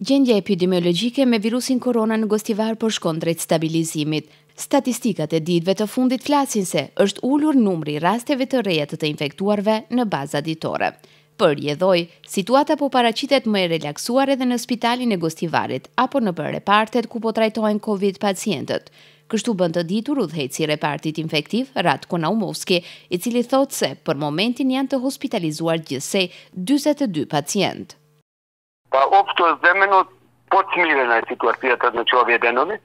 Gjendja epidemiologike me virusin korona në gostivar për po shkon drejt stabilizimit. Statistikat e ditve të fundit flasin se është ullur numri rasteve të reja të të infektuarve në baza ditore. Për jedhoj, situata po paracitet më e relaksuar edhe në spitalin e gostivarit, apo në për repartet ku po trajtojnë COVID pacientët. Kështu bënd të ditur u dhejtë repartit infektiv, Ratko Konaumovski, i cili thot se për momentin janë të hospitalizuar gjithsej 22 pacientë pa opto zemenu po të mire në të në qovje denomi.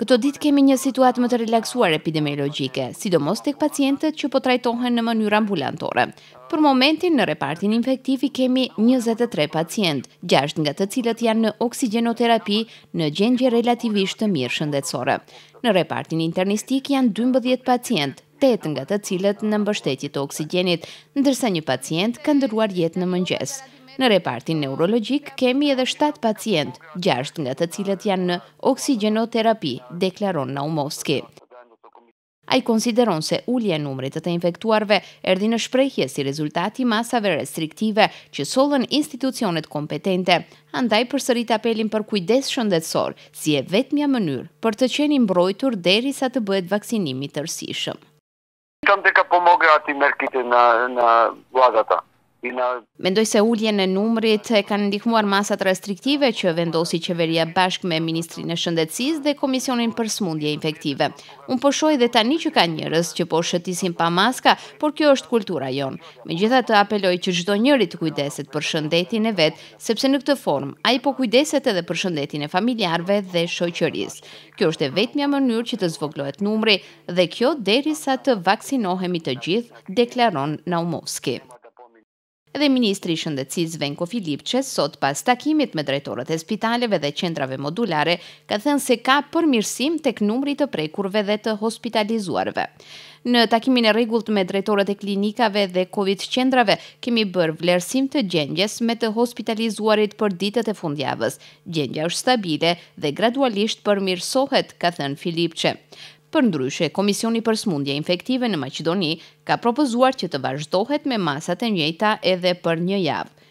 Këto dit kemi një situatë më të relaksuar epidemiologjike, sidomos tek pacientët që po trajtohen në mënyrë ambulantore. Për momentin, në repartin infektivi kemi 23 pacient, 6 nga të cilët janë në oksigenoterapi në gjengje relativisht të mirë shëndetsore. Në repartin internistik janë 12 pacient, 8 nga të cilët në mbështetjit të oksigenit, ndërsa një pacient ka ndëruar jetë në mëngjesë. Në repartin neurologjik kemi edhe 7 pacient, 6 nga të cilët janë në oksigenoterapi, deklaron Naumovski. A i konsideron se ullje numrit të të infektuarve erdi në shprejhje si rezultati masave restriktive që solën institucionet kompetente, andaj përsërit apelin për kujdes shëndetsor si e vetëmja mënyrë për të qeni mbrojtur deri sa të bëhet vaksinimi tërsishëm. Kam të ka pomogë ati merkitin në vazata. Mendoj se ulljen e numrit kanë ndihmuar masat restriktive që vendosi qeveria bashkë me Ministrinë e Shëndetësisë dhe Komisionin për Smundje Infektive. Unë po shoj dhe tani që ka njërës që po shëtisin pa maska, por kjo është kultura jonë. Me gjitha të apeloj që gjdo njëri të kujdeset për shëndetin e vetë, sepse në këtë formë, a i po kujdeset edhe për shëndetin e familjarve dhe shoqërisë. Kjo është e vetë mja mënyrë që të zvoglohet numri dhe kjo deri sa të vaksinohemi të gjithë, deklaron Naumovski. Edhe ministri i Shëndetësisë Venko Filipçe sot pas takimit me drejtorët e spitaleve dhe qendrave modulare ka thënë se ka përmirësim tek numri i të prekurve dhe të hospitalizuarve. Në takimin e rregullt me drejtorët e klinikave dhe COVID qendrave kemi bër vlerësim të gjendjes me të hospitalizuarit për ditët e fundjavës. Gjendja është stabile dhe gradualisht përmirësohet, ka thënë Filipçe. Për ndryshe, Komisioni për smundje infektive në Macedoni ka propozuar që të vazhdohet me masat e njëta edhe për një javë.